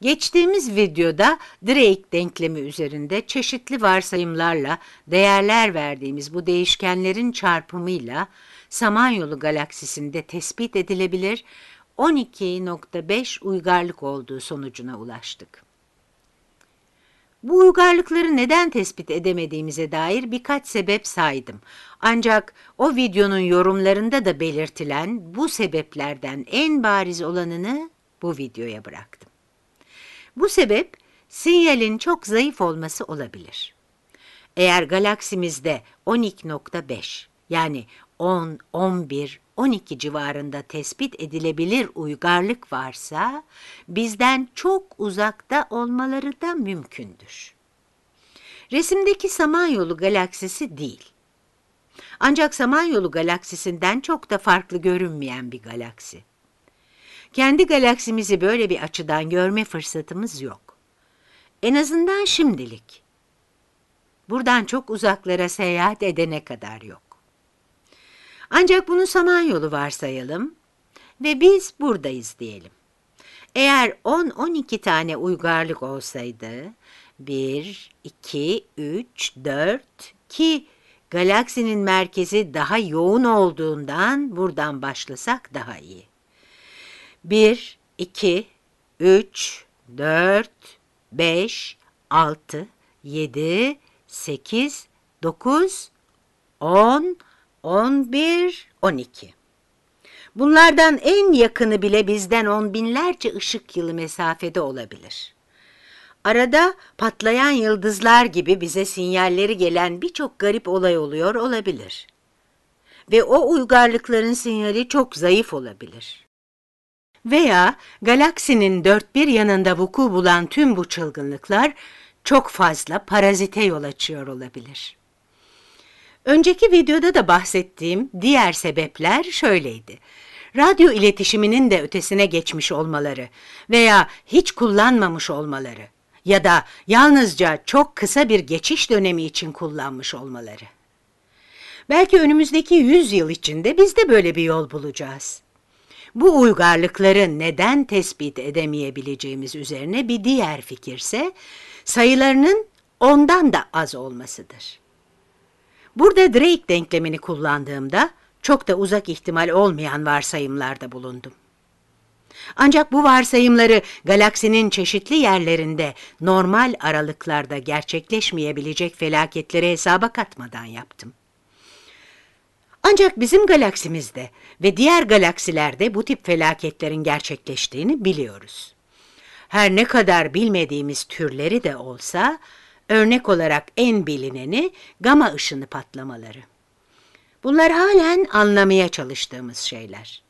Geçtiğimiz videoda Drake denklemi üzerinde çeşitli varsayımlarla değerler verdiğimiz bu değişkenlerin çarpımıyla Samanyolu galaksisinde tespit edilebilir 12.5 uygarlık olduğu sonucuna ulaştık. Bu uygarlıkları neden tespit edemediğimize dair birkaç sebep saydım. Ancak o videonun yorumlarında da belirtilen bu sebeplerden en bariz olanını bu videoya bıraktım. Bu sebep sinyalin çok zayıf olması olabilir. Eğer galaksimizde 12.5 yani 10, 11, 12 civarında tespit edilebilir uygarlık varsa bizden çok uzakta olmaları da mümkündür. Resimdeki Samanyolu galaksisi değil. Ancak Samanyolu galaksisinden çok da farklı görünmeyen bir galaksi. Kendi galaksimizi böyle bir açıdan görme fırsatımız yok. En azından şimdilik. Buradan çok uzaklara seyahat edene kadar yok. Ancak bunu Samanyolu varsayalım ve biz buradayız diyelim. Eğer 10-12 tane uygarlık olsaydı 1, 2, 3, 4 ki galaksinin merkezi daha yoğun olduğundan buradan başlasak daha iyi. 1, 2, 3, 4, 5, 6, 7, 8, 9, 10, 11, 12. Bunlardan en yakını bile bizden on binlerce ışık yılı mesafede olabilir. Arada patlayan yıldızlar gibi bize sinyalleri gelen birçok garip olay oluyor olabilir. Ve o uygarlıkların sinyali çok zayıf olabilir.'' Veya galaksinin dört bir yanında vuku bulan tüm bu çılgınlıklar çok fazla parazite yol açıyor olabilir. Önceki videoda da bahsettiğim diğer sebepler şöyleydi. Radyo iletişiminin de ötesine geçmiş olmaları veya hiç kullanmamış olmaları ya da yalnızca çok kısa bir geçiş dönemi için kullanmış olmaları. Belki önümüzdeki 100 yıl içinde biz de böyle bir yol bulacağız. Bu uygarlıkları neden tespit edemeyebileceğimiz üzerine bir diğer fikirse sayılarının ondan da az olmasıdır. Burada Drake denklemini kullandığımda çok da uzak ihtimal olmayan varsayımlarda bulundum. Ancak bu varsayımları galaksinin çeşitli yerlerinde normal aralıklarda gerçekleşmeyebilecek felaketleri hesaba katmadan yaptım. Ancak bizim galaksimizde ve diğer galaksilerde bu tip felaketlerin gerçekleştiğini biliyoruz. Her ne kadar bilmediğimiz türleri de olsa, örnek olarak en bilineni gama ışını patlamaları. Bunlar halen anlamaya çalıştığımız şeyler.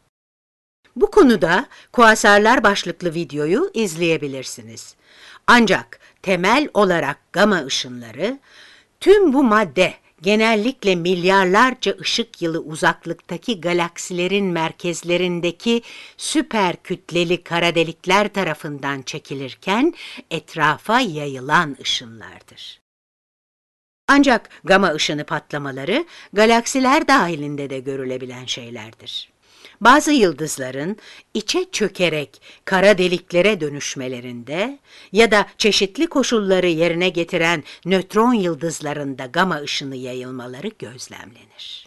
Bu konuda kuasarlar başlıklı videoyu izleyebilirsiniz. Ancak temel olarak gama ışınları, tüm bu madde genellikle milyarlarca ışık yılı uzaklıktaki galaksilerin merkezlerindeki süper kütleli kara delikler tarafından çekilirken etrafa yayılan ışınlardır. Ancak gama ışını patlamaları galaksiler dahilinde de görülebilen şeylerdir. Bazı yıldızların içe çökerek kara deliklere dönüşmelerinde ya da çeşitli koşulları yerine getiren nötron yıldızlarında gama ışını yayılmaları gözlemlenir.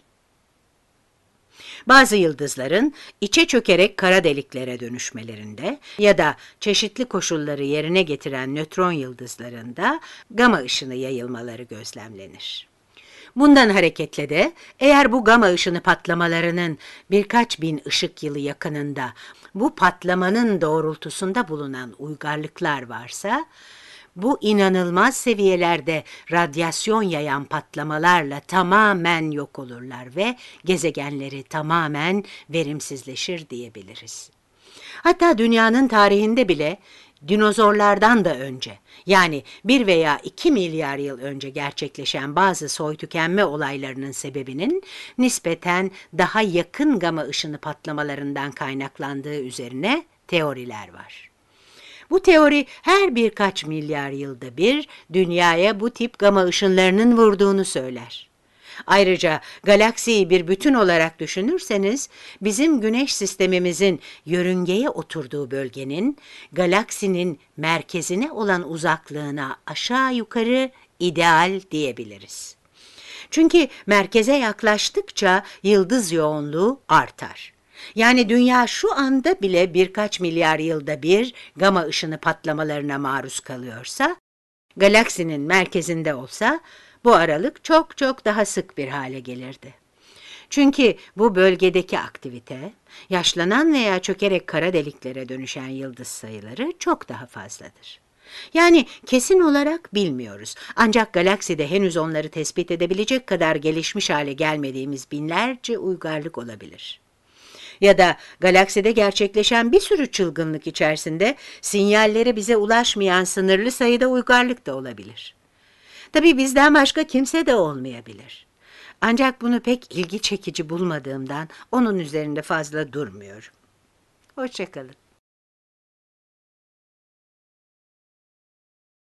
Bazı yıldızların içe çökerek kara deliklere dönüşmelerinde ya da çeşitli koşulları yerine getiren nötron yıldızlarında gama ışını yayılmaları gözlemlenir. Bundan hareketle de eğer bu gama ışını patlamalarının birkaç bin ışık yılı yakınında bu patlamanın doğrultusunda bulunan uygarlıklar varsa, bu inanılmaz seviyelerde radyasyon yayan patlamalarla tamamen yok olurlar ve gezegenleri tamamen verimsizleşir diyebiliriz. Hatta dünyanın tarihinde bile Dinozorlardan da önce yani 1 veya 2 milyar yıl önce gerçekleşen bazı soy tükenme olaylarının sebebinin nispeten daha yakın gama ışını patlamalarından kaynaklandığı üzerine teoriler var. Bu teori her birkaç milyar yılda bir dünyaya bu tip gama ışınlarının vurduğunu söyler. Ayrıca galaksiyi bir bütün olarak düşünürseniz bizim güneş sistemimizin yörüngeye oturduğu bölgenin galaksinin merkezine olan uzaklığına aşağı yukarı ideal diyebiliriz. Çünkü merkeze yaklaştıkça yıldız yoğunluğu artar. Yani dünya şu anda bile birkaç milyar yılda bir gama ışını patlamalarına maruz kalıyorsa, galaksinin merkezinde olsa bu aralık çok çok daha sık bir hale gelirdi. Çünkü bu bölgedeki aktivite, yaşlanan veya çökerek kara deliklere dönüşen yıldız sayıları çok daha fazladır. Yani kesin olarak bilmiyoruz. Ancak galakside henüz onları tespit edebilecek kadar gelişmiş hale gelmediğimiz binlerce uygarlık olabilir. Ya da galakside gerçekleşen bir sürü çılgınlık içerisinde sinyalleri bize ulaşmayan sınırlı sayıda uygarlık da olabilir. Tabii bizden başka kimse de olmayabilir. Ancak bunu pek ilgi çekici bulmadığımdan onun üzerinde fazla durmuyorum. Hoşçakalın.